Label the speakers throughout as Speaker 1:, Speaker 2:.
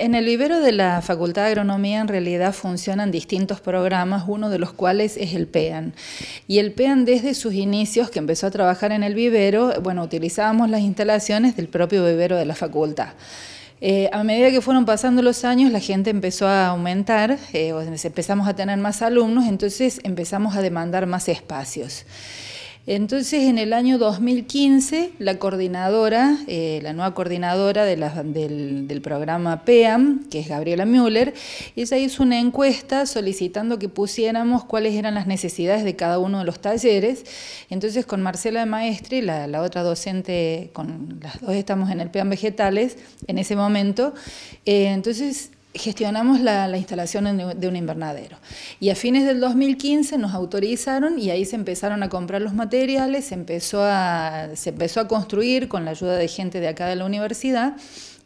Speaker 1: En el vivero de la Facultad de Agronomía en realidad funcionan distintos programas, uno de los cuales es el PEAN. Y el PEAN desde sus inicios, que empezó a trabajar en el vivero, bueno, utilizábamos las instalaciones del propio vivero de la facultad. Eh, a medida que fueron pasando los años, la gente empezó a aumentar, eh, empezamos a tener más alumnos, entonces empezamos a demandar más espacios. Entonces, en el año 2015, la coordinadora, eh, la nueva coordinadora del, programa PEAM, que es Gabriela Müller, ella hizo una encuesta solicitando que pusiéramos cuáles eran las necesidades de cada uno de los talleres. Entonces, con Marcela de Maestri, la, otra docente, con las dos estamos en el PEAM Vegetales en ese momento, eh, entonces gestionamos la, instalación de un invernadero. Y a fines del 2015 nos autorizaron y ahí se empezaron a comprar los materiales, empezó a, se empezó a construir con la ayuda de gente de acá de la universidad.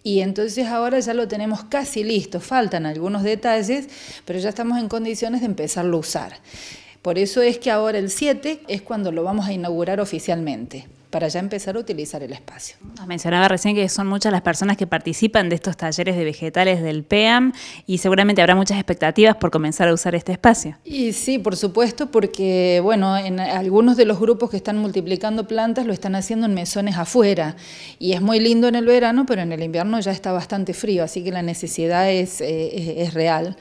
Speaker 1: Y entonces ahora ya lo tenemos casi listo, faltan algunos detalles, pero ya estamos en condiciones de empezarlo a usar. Por eso es que ahora el 7 es cuando lo vamos a inaugurar oficialmente para ya empezar a utilizar el espacio.
Speaker 2: mencionaba recién que son muchas las personas que participan de estos talleres de vegetales del PEAM y seguramente habrá muchas expectativas por comenzar a usar este espacio.
Speaker 1: Y sí, por supuesto, porque bueno, en algunos de los grupos que están multiplicando plantas lo están haciendo en mesones afuera y es muy lindo en el verano, pero en el invierno ya está bastante frío, así que la necesidad es, eh, es real.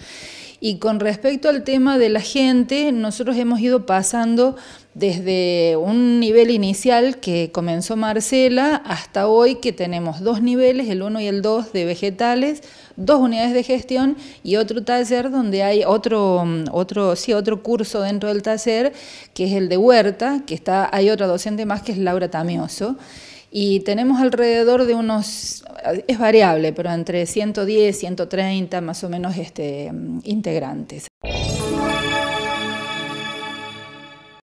Speaker 1: Y con respecto al tema de la gente, nosotros hemos ido pasando desde un nivel inicial que comenzó Marcela hasta hoy que tenemos dos niveles, el 1 y el 2 de vegetales, dos unidades de gestión y otro taller donde hay otro, mm, otro, sí, otro curso dentro del taller que es el de huerta, que está, hay otra docente más que es Laura Tamioso y tenemos alrededor de unos, es variable, pero entre 110, 130 más o menos este, integrantes.